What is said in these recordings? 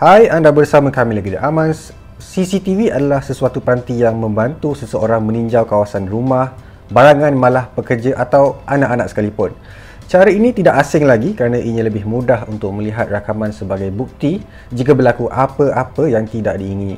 Hai, anda bersama kami lagi di Amans. CCTV adalah sesuatu peranti yang membantu seseorang meninjau kawasan rumah, barangan malah pekerja atau anak-anak sekalipun. Cara ini tidak asing lagi kerana ianya lebih mudah untuk melihat rakaman sebagai bukti jika berlaku apa-apa yang tidak diingini.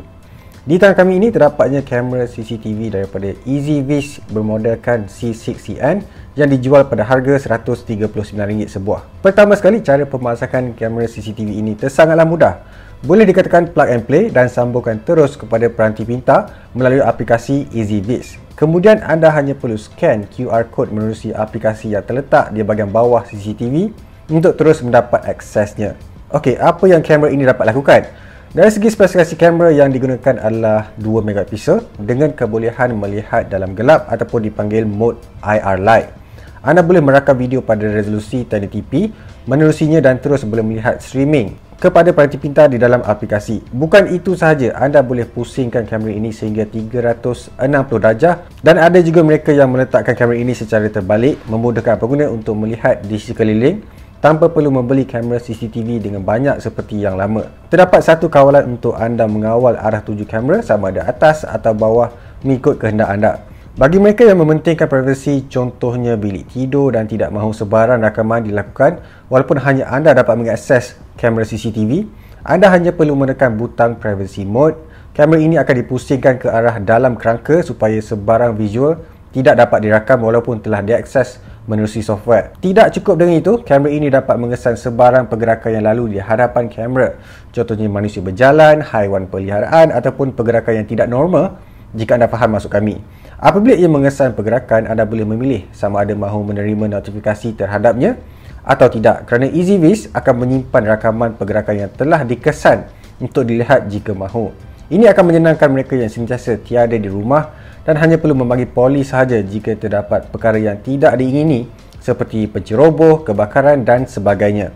Di tangan kami ini terdapatnya kamera CCTV daripada EasyVis bermodelkan C6CN yang dijual pada harga RM139 sebuah. Pertama sekali, cara pemasakan kamera CCTV ini tersangatlah mudah boleh dikatakan plug and play dan sambungkan terus kepada peranti pintar melalui aplikasi EasyViz. Kemudian anda hanya perlu scan QR code menerusi aplikasi yang terletak di bahagian bawah CCTV untuk terus mendapat aksesnya. Okey, apa yang kamera ini dapat lakukan? Dari segi spesifikasi kamera yang digunakan adalah 2 megapiksel dengan kebolehan melihat dalam gelap ataupun dipanggil mode IR light. Anda boleh merakam video pada resolusi 1080p menerusinya dan terus boleh melihat streaming kepada peranti pintar di dalam aplikasi. Bukan itu sahaja, anda boleh pusingkan kamera ini sehingga 360 darjah dan ada juga mereka yang meletakkan kamera ini secara terbalik memudahkan pengguna untuk melihat di sekeliling tanpa perlu membeli kamera CCTV dengan banyak seperti yang lama. Terdapat satu kawalan untuk anda mengawal arah tuju kamera sama ada atas atau bawah mengikut kehendak anda. Bagi mereka yang mementingkan privasi, contohnya bilik tidur dan tidak mahu sebarang rakaman dilakukan walaupun hanya anda dapat mengakses kamera CCTV. Anda hanya perlu menekan butang privacy mode. Kamera ini akan dipusingkan ke arah dalam kerangka supaya sebarang visual tidak dapat dirakam walaupun telah diakses menerusi software. Tidak cukup dengan itu, kamera ini dapat mengesan sebarang pergerakan yang lalu di hadapan kamera. Contohnya manusia berjalan, haiwan peliharaan ataupun pergerakan yang tidak normal jika anda faham maksud kami. Apabila ia mengesan pergerakan, anda boleh memilih sama ada mahu menerima notifikasi terhadapnya atau tidak kerana EasyViz akan menyimpan rakaman pergerakan yang telah dikesan untuk dilihat jika mahu. Ini akan menyenangkan mereka yang sentiasa tiada di rumah dan hanya perlu membagi polis sahaja jika terdapat perkara yang tidak diingini seperti penceroboh, kebakaran dan sebagainya.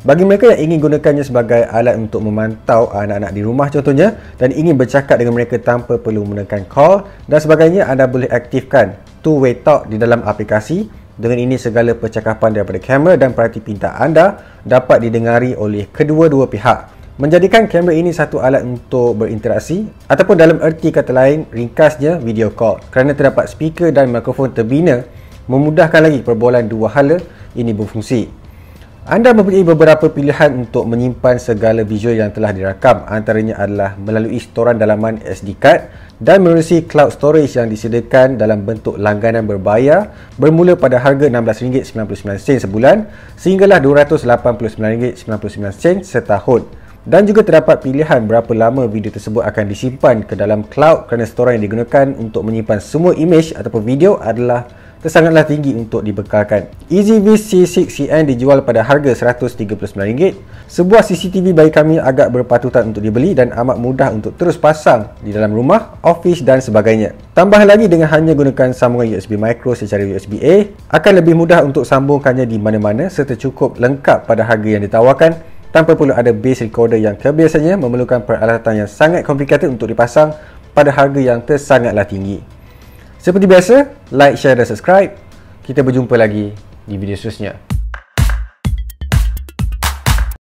Bagi mereka yang ingin gunakannya sebagai alat untuk memantau anak-anak di rumah contohnya dan ingin bercakap dengan mereka tanpa perlu menggunakan call dan sebagainya anda boleh aktifkan two-way talk di dalam aplikasi dengan ini segala percakapan daripada kamera dan perhati pintar anda dapat didengari oleh kedua-dua pihak. Menjadikan kamera ini satu alat untuk berinteraksi ataupun dalam erti kata lain ringkasnya video call. Kerana terdapat speaker dan mikrofon terbina memudahkan lagi perbualan dua hala ini berfungsi. Anda mempunyai beberapa pilihan untuk menyimpan segala video yang telah dirakam antaranya adalah melalui storan dalaman SD card dan melalui cloud storage yang disediakan dalam bentuk langganan berbayar bermula pada harga RM16.99 sebulan sehinggalah RM289.99 setahun dan juga terdapat pilihan berapa lama video tersebut akan disimpan ke dalam cloud kerana storan yang digunakan untuk menyimpan semua imej ataupun video adalah tersangatlah tinggi untuk dibekalkan. EZV C6CN dijual pada harga RM139. Sebuah CCTV bagi kami agak berpatutan untuk dibeli dan amat mudah untuk terus pasang di dalam rumah, ofis dan sebagainya. Tambah lagi dengan hanya gunakan sambungan USB micro secara USB-A, akan lebih mudah untuk sambungkannya di mana-mana serta cukup lengkap pada harga yang ditawarkan tanpa perlu ada base recorder yang kebiasaannya memerlukan peralatan yang sangat komplikated untuk dipasang pada harga yang tersangatlah tinggi. Seperti biasa, like, share dan subscribe. Kita berjumpa lagi di video seterusnya.